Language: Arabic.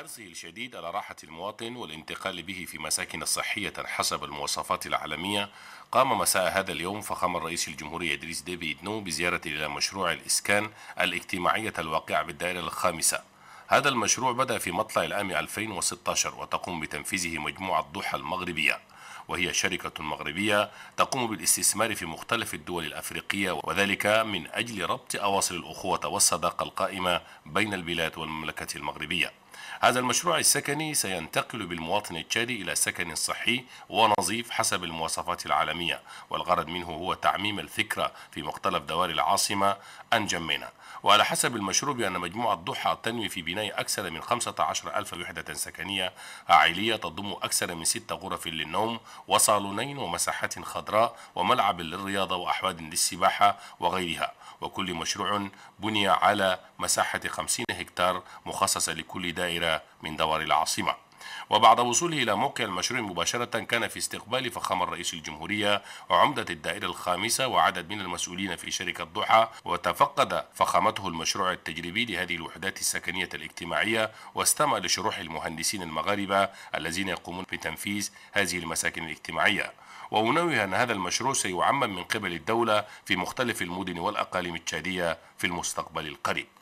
حرصه الشديد على راحة المواطن والانتقال به في مساكن صحية حسب المواصفات العالمية قام مساء هذا اليوم فخام الرئيس الجمهورية إدريس ديبي إدنو بزيارة إلى مشروع الإسكان الاجتماعية الواقع بالدائرة الخامسة هذا المشروع بدأ في مطلع العام 2016 وتقوم بتنفيذه مجموعة ضحى المغربية وهي شركة مغربية تقوم بالاستثمار في مختلف الدول الأفريقية وذلك من أجل ربط أواصر الأخوة والصداقة القائمة بين البلاد والمملكة المغربية هذا المشروع السكني سينتقل بالمواطن التشادي إلى سكن صحي ونظيف حسب المواصفات العالمية والغرض منه هو تعميم الفكرة في مختلف دوار العاصمة أنجمينا وعلى حسب المشروع بأن مجموعة ضحى تنوي في بناء أكثر من 15 ألف وحدة سكنية عائلية تضم أكثر من 6 غرف للنوم وصالونين ومساحات خضراء وملعب للرياضة وأحواد للسباحة وغيرها وكل مشروع بني على مساحة 50 هكتار مخصصة لكل دائرة من دوار العاصمة وبعد وصوله إلى موقع المشروع مباشرة كان في استقبال فخامة رئيس الجمهورية وعمدة الدائرة الخامسة وعدد من المسؤولين في شركة ضحى وتفقد فخامته المشروع التجريبي لهذه الوحدات السكنية الاجتماعية واستمع لشروح المهندسين المغاربة الذين يقومون بتنفيذ هذه المساكن الاجتماعية وأنوه أن هذا المشروع سيعمم من قبل الدولة في مختلف المدن والأقاليم التشادية في المستقبل القريب